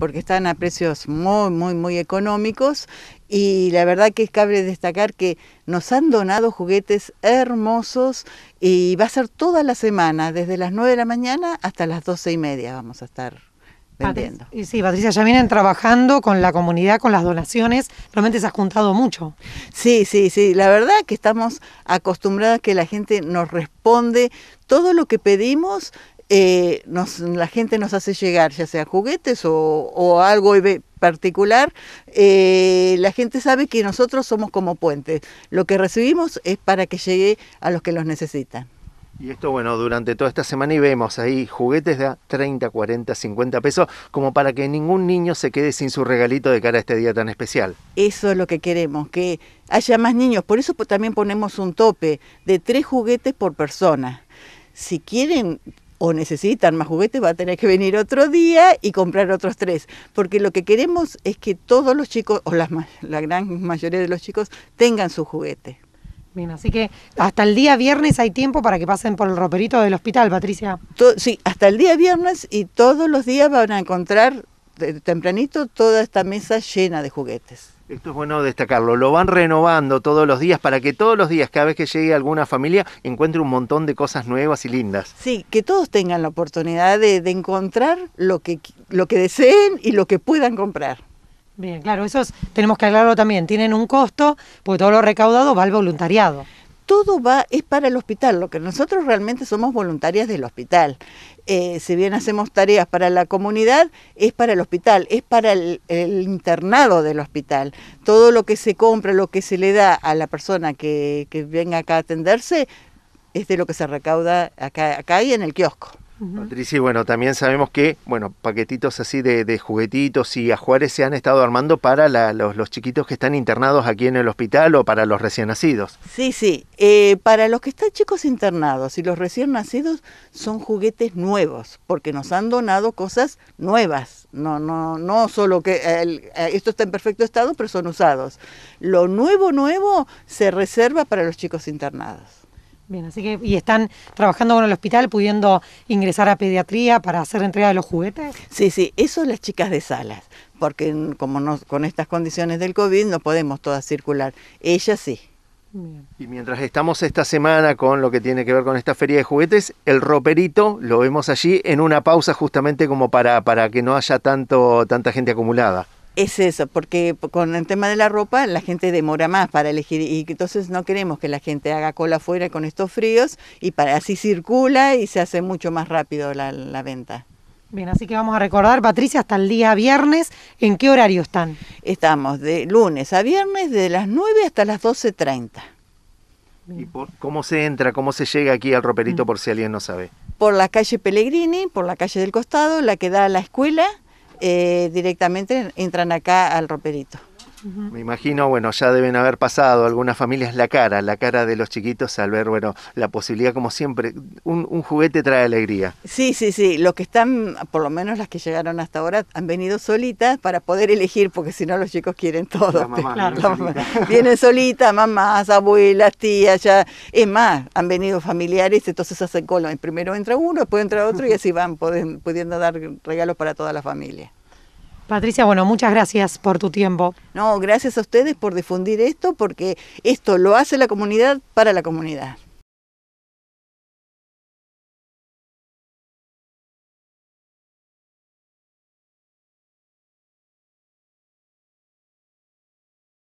porque están a precios muy, muy, muy económicos. Y la verdad que cabe destacar que nos han donado juguetes hermosos y va a ser toda la semana, desde las 9 de la mañana hasta las 12 y media vamos a estar vendiendo. Y sí, Patricia, ya vienen trabajando con la comunidad, con las donaciones, realmente se ha juntado mucho. Sí, sí, sí, la verdad que estamos acostumbradas que la gente nos responde todo lo que pedimos eh, nos, la gente nos hace llegar, ya sea juguetes o, algo particular, eh, la gente sabe que nosotros somos como puentes. Lo que recibimos es para que llegue a los que los necesitan. Y esto, bueno, durante toda esta semana y vemos ahí juguetes de 30, 40, 50 pesos, como para que ningún niño se quede sin su regalito de cara a este día tan especial. Eso es lo que queremos, que haya más niños. Por eso también ponemos un tope de tres juguetes por persona. Si quieren o necesitan más juguetes, va a tener que venir otro día y comprar otros tres. Porque lo que queremos es que todos los chicos, o la, la gran mayoría de los chicos, tengan su juguete. Bien, así que hasta el día viernes hay tiempo para que pasen por el roperito del hospital, Patricia. sí, hasta el día viernes y todos los días van a encontrar tempranito toda esta mesa llena de juguetes. Esto es bueno destacarlo. Lo van renovando todos los días para que todos los días, cada vez que llegue alguna familia, encuentre un montón de cosas nuevas y lindas. Sí, que todos tengan la oportunidad de, encontrar lo que, lo que deseen y lo que puedan comprar. Bien, claro, eso tenemos que aclararlo también. Tienen un costo, porque todo lo recaudado va al voluntariado todo va, es para el hospital, lo que nosotros realmente somos voluntarias del hospital. Eh, si bien hacemos tareas para la comunidad, es para el hospital, es para el, internado del hospital. Todo lo que se compra, lo que se le da a la persona que, que venga acá a atenderse, es de lo que se recauda acá, acá y en el kiosco. Patricia, bueno, también sabemos que, bueno, paquetitos así de, juguetitos y ajuares se han estado armando para los, chiquitos que están internados aquí en el hospital o para los recién nacidos. Sí, sí, eh, para los que están chicos internados y los recién nacidos son juguetes nuevos, porque nos han donado cosas nuevas, no, no, no solo que eh, esto está en perfecto estado, pero son usados. Lo nuevo, nuevo se reserva para los chicos internados. Bien, así que, ¿y están trabajando con el hospital, pudiendo ingresar a pediatría para hacer entrega de los juguetes? Sí, sí, eso las chicas de salas, porque como con estas condiciones del COVID no podemos todas circular. Ellas sí. Y mientras estamos esta semana con lo que tiene que ver con esta feria de juguetes, el roperito lo vemos allí en una pausa justamente como para, para que no haya tanto, tanta gente acumulada es eso, porque con el tema de la ropa la gente demora más para elegir y entonces no queremos que la gente haga cola afuera con estos fríos y para así circula y se hace mucho más rápido la, venta. Bien, así que vamos a recordar, Patricia, hasta el día viernes, ¿en qué horario están? Estamos de lunes a viernes de las 9 hasta las 12.30. ¿Y por, cómo se entra, cómo se llega aquí al roperito mm. por si alguien no sabe? Por la calle Pellegrini, por la calle del costado, la que da a la escuela, eh, directamente entran acá al roperito. Me imagino, bueno, ya deben haber pasado algunas familias la cara, la cara de los chiquitos al ver, bueno, la posibilidad, como siempre, un, juguete trae alegría. Sí, sí, sí. Los que están, por lo menos las que llegaron hasta ahora, han venido solitas para poder elegir, porque si no los chicos quieren todo. La mamá, Vienen solitas, mamás, abuelas, tías, ya. Es más, han venido familiares, entonces hacen cola. Primero entra uno, después entra otro y así van pudiendo dar regalos para toda la familia. Patricia, bueno, muchas gracias por tu tiempo. No, gracias a ustedes por difundir esto, porque esto lo hace la comunidad para la comunidad.